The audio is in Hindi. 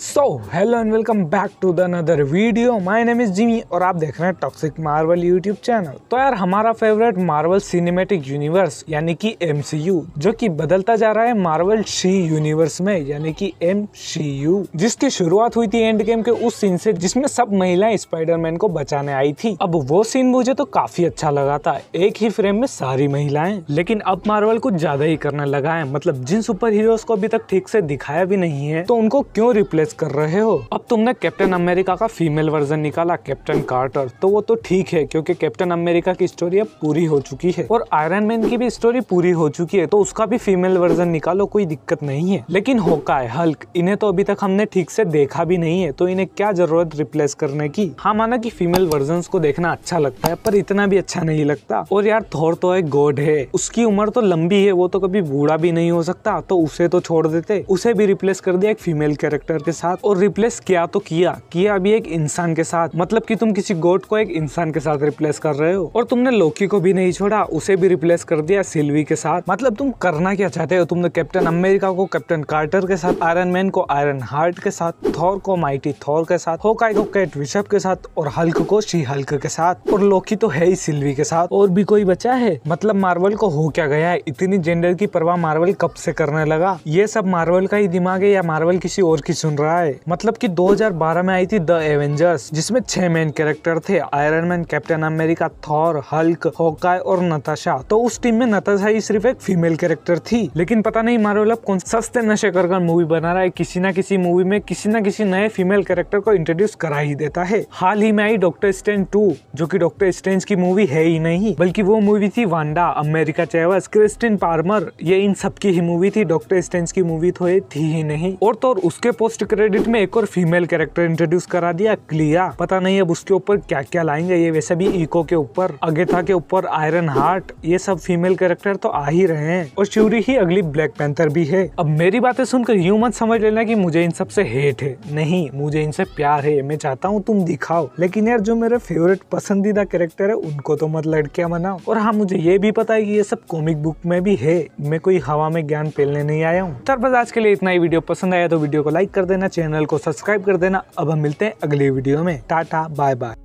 so hello and welcome back to the another video my name is Jimmy और आप देख रहे हैं टॉक्सिक मार्वल यूट्यूब चैनल तो यार हमारा फेवरेट मार्वल सिनेमेटिक यूनिवर्स यानी कि एम जो कि बदलता जा रहा है मार्वल शी यूनिवर्स में यानी कि एम जिसकी शुरुआत हुई थी एंड गेम के उस सीन से जिसमें सब महिलाएं स्पाइडरमैन को बचाने आई थी अब वो सीन मुझे तो काफी अच्छा लगा था एक ही फ्रेम में सारी महिलाएं लेकिन अब मार्वल कुछ ज्यादा ही करने लगा है मतलब जिन सुपर हीरोज को अभी तक ठीक से दिखाया भी नहीं है तो उनको क्यों रिप्लेस रिप्लेस कर रहे हो अब तुमने कैप्टन अमेरिका का फीमेल वर्जन निकाला कैप्टन कार्टर तो वो तो ठीक है क्योंकि कैप्टन अमेरिका की स्टोरी अब पूरी हो चुकी है और आयरन मैन की भी स्टोरी पूरी हो चुकी है तो उसका भी फीमेल वर्जन निकालो कोई दिक्कत नहीं है लेकिन होका है हल्क इन्हें तो अभी तक हमने ठीक से देखा भी नहीं है तो इन्हें क्या जरूरत रिप्लेस करने की हाँ माना की फीमेल वर्जन को देखना अच्छा लगता है पर इतना भी अच्छा नहीं लगता और यार थोर तो एक गॉड है उसकी उम्र तो लंबी है वो तो कभी बूढ़ा भी नहीं हो सकता तो उसे तो छोड़ देते उसे भी रिप्लेस कर दिया एक फीमेल कैरेक्टर के के साथ और रिप्लेस किया तो किया किया भी एक इंसान के साथ मतलब कि तुम किसी गोट को एक इंसान के साथ रिप्लेस कर रहे हो और तुमने लोकी को भी नहीं छोड़ा उसे भी रिप्लेस कर दिया सिल्वी के साथ मतलब तुम करना क्या चाहते हो तुमने कैप्टन अमेरिका को कैप्टन कार्टर के साथ आयरन मैन को आयरन हार्ट के साथ थॉर को माइटी थॉर के साथ होकाई को कैट विशप के साथ और हल्क को श्री हल्क के साथ और लोकी तो है ही सिल्वी के साथ और भी कोई बचा है मतलब मार्वल को हो क्या गया है इतनी जेंडर की परवाह मार्वल कब से करने लगा ये सब मार्वल का ही दिमाग है या मार्वल किसी और की सुन राय मतलब कि 2012 में आई थी द एवेंजर्स जिसमें छह मेन कैरेक्टर थे Iron Man Captain America Thor Hulk Hawkeye और नताशा तो उस टीम में नताशा ही सिर्फ एक फीमेल कैरेक्टर थी लेकिन पता नहीं मार्वल कौन सस्ते नशे कर मूवी बना रहा है किसी ना किसी मूवी में किसी ना किसी नए फीमेल कैरेक्टर को इंट्रोड्यूस करा ही देता है हाल ही में आई डॉक्टर स्टेंज टू जो की डॉक्टर स्टेंज की मूवी है ही नहीं बल्कि वो मूवी थी Wanda America Chavez Christine Palmer ये इन सबकी ही मूवी थी डॉक्टर स्टेंज की मूवी तो थी ही नहीं और तो और उसके पोस्ट क्रेडिट में एक और फीमेल कैरेक्टर इंट्रोड्यूस करा दिया क्लिया पता नहीं अब उसके ऊपर क्या क्या लाएंगे ये वैसे भी इको के ऊपर अगेथा के ऊपर आयरन हार्ट ये सब फीमेल कैरेक्टर तो आ ही रहे हैं और शिवरी ही अगली ब्लैक पैंथर भी है अब मेरी बातें सुनकर यू मत समझ लेना की मुझे इन सबसे हेट है नहीं मुझे इनसे प्यार है मैं चाहता हूँ तुम दिखाओ लेकिन यार जो मेरे फेवरेट पसंदीदा कैरेक्टर है उनको तो मत लड़किया बनाओ और हाँ मुझे ये भी पता है की ये सब कॉमिक बुक में भी है मैं कोई हवा में ज्ञान फैलने नहीं आया हूँ तर बस आज के लिए इतना ही वीडियो पसंद आया तो वीडियो को लाइक कर देना देना चैनल को सब्सक्राइब कर देना अब हम मिलते हैं अगले वीडियो में टाटा बाय बाय